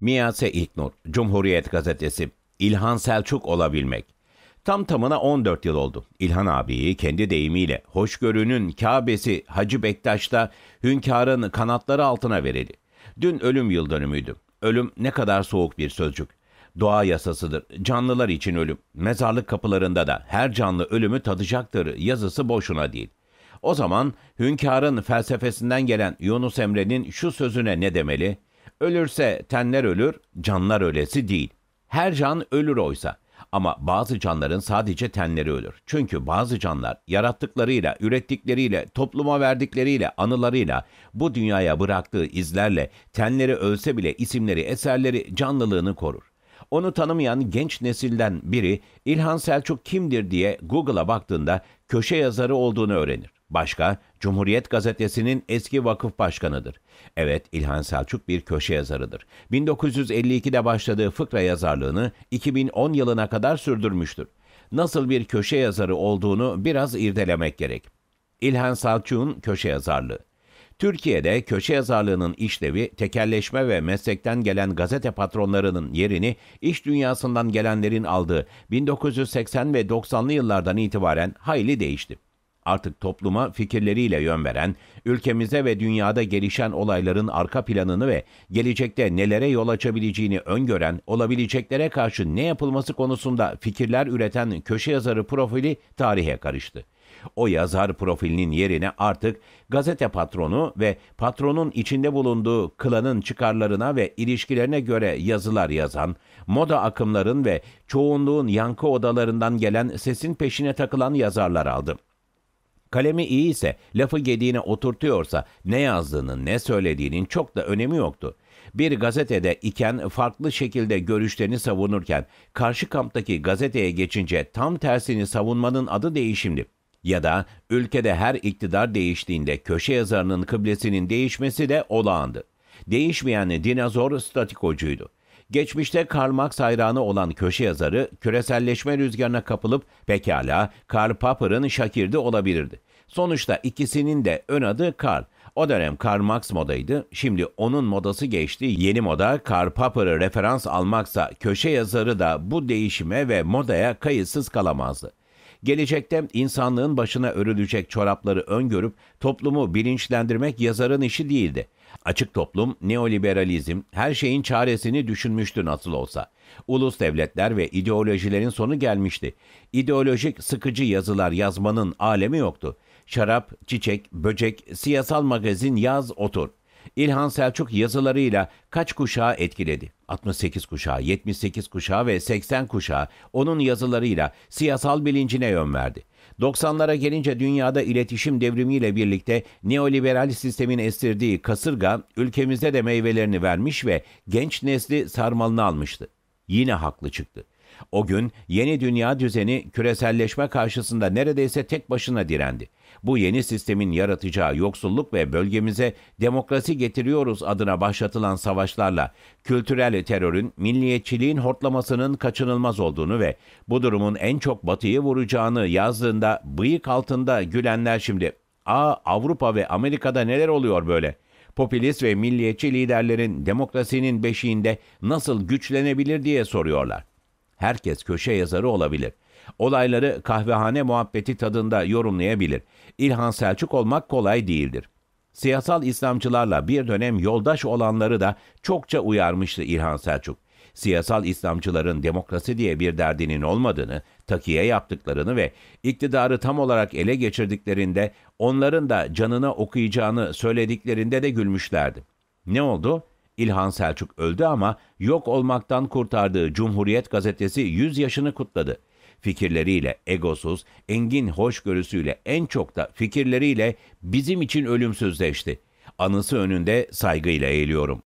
Miyase İlknur, Cumhuriyet Gazetesi, İlhan Selçuk olabilmek. Tam tamına 14 yıl oldu. İlhan abiyi kendi deyimiyle hoşgörünün Kabe'si Hacı Bektaş'ta hünkârın kanatları altına vereli. Dün ölüm yıl dönümüydü. Ölüm ne kadar soğuk bir sözcük. Doğa yasasıdır. Canlılar için ölüm. Mezarlık kapılarında da her canlı ölümü tadacaktır yazısı boşuna değil. O zaman hünkârın felsefesinden gelen Yunus Emre'nin şu sözüne ne demeli?'' Ölürse tenler ölür, canlar ölesi değil. Her can ölür oysa. Ama bazı canların sadece tenleri ölür. Çünkü bazı canlar yarattıklarıyla, ürettikleriyle, topluma verdikleriyle, anılarıyla, bu dünyaya bıraktığı izlerle tenleri ölse bile isimleri, eserleri canlılığını korur. Onu tanımayan genç nesilden biri İlhan Selçuk kimdir diye Google'a baktığında köşe yazarı olduğunu öğrenir. Başka, Cumhuriyet Gazetesi'nin eski vakıf başkanıdır. Evet, İlhan Selçuk bir köşe yazarıdır. 1952'de başladığı fıkra yazarlığını 2010 yılına kadar sürdürmüştür. Nasıl bir köşe yazarı olduğunu biraz irdelemek gerek. İlhan Selçuk'un köşe yazarlığı Türkiye'de köşe yazarlığının işlevi tekelleşme ve meslekten gelen gazete patronlarının yerini iş dünyasından gelenlerin aldığı 1980 ve 90'lı yıllardan itibaren hayli değişti. Artık topluma fikirleriyle yön veren, ülkemize ve dünyada gelişen olayların arka planını ve gelecekte nelere yol açabileceğini öngören, olabileceklere karşı ne yapılması konusunda fikirler üreten köşe yazarı profili tarihe karıştı. O yazar profilinin yerine artık gazete patronu ve patronun içinde bulunduğu klanın çıkarlarına ve ilişkilerine göre yazılar yazan, moda akımların ve çoğunluğun yankı odalarından gelen sesin peşine takılan yazarlar aldı. Kalemi iyi ise, lafı gediğine oturtuyorsa ne yazdığının ne söylediğinin çok da önemi yoktu. Bir gazetede iken farklı şekilde görüşlerini savunurken karşı kamptaki gazeteye geçince tam tersini savunmanın adı değişimdi. Ya da ülkede her iktidar değiştiğinde köşe yazarının kıblesinin değişmesi de olağandı. Değişmeyen dinozor statikocuydu. Geçmişte Karl Marx hayranı olan köşe yazarı küreselleşme rüzgarına kapılıp pekala Karl Popper'ın şakirdi olabilirdi. Sonuçta ikisinin de ön adı Karl. O dönem Karl Marx modaydı. Şimdi onun modası geçti. Yeni moda Karl Popper'ı referans almaksa köşe yazarı da bu değişime ve modaya kayıtsız kalamazdı. Gelecekte insanlığın başına örülecek çorapları öngörüp toplumu bilinçlendirmek yazarın işi değildi. Açık toplum, neoliberalizm, her şeyin çaresini düşünmüştü nasıl olsa. Ulus devletler ve ideolojilerin sonu gelmişti. İdeolojik sıkıcı yazılar yazmanın alemi yoktu. Şarap, çiçek, böcek, siyasal magazin yaz otur. İlhan Selçuk yazılarıyla kaç kuşağı etkiledi? 68 kuşağı, 78 kuşağı ve 80 kuşağı onun yazılarıyla siyasal bilincine yön verdi. 90'lara gelince dünyada iletişim devrimiyle birlikte neoliberal sistemin estirdiği kasırga ülkemizde de meyvelerini vermiş ve genç nesli sarmalını almıştı. Yine haklı çıktı. O gün yeni dünya düzeni küreselleşme karşısında neredeyse tek başına direndi. Bu yeni sistemin yaratacağı yoksulluk ve bölgemize demokrasi getiriyoruz adına başlatılan savaşlarla kültürel terörün, milliyetçiliğin hortlamasının kaçınılmaz olduğunu ve bu durumun en çok batıyı vuracağını yazdığında bıyık altında gülenler şimdi ''Aa Avrupa ve Amerika'da neler oluyor böyle?'' popülist ve milliyetçi liderlerin demokrasinin beşiğinde nasıl güçlenebilir diye soruyorlar. Herkes köşe yazarı olabilir. Olayları kahvehane muhabbeti tadında yorumlayabilir. İlhan Selçuk olmak kolay değildir. Siyasal İslamcılarla bir dönem yoldaş olanları da çokça uyarmıştı İlhan Selçuk. Siyasal İslamcıların demokrasi diye bir derdinin olmadığını, takiye yaptıklarını ve iktidarı tam olarak ele geçirdiklerinde onların da canına okuyacağını söylediklerinde de gülmüşlerdi. Ne oldu? İlhan Selçuk öldü ama yok olmaktan kurtardığı Cumhuriyet gazetesi 100 yaşını kutladı. Fikirleriyle egosuz, engin hoşgörüsüyle en çok da fikirleriyle bizim için ölümsüzleşti. Anısı önünde saygıyla eğiliyorum.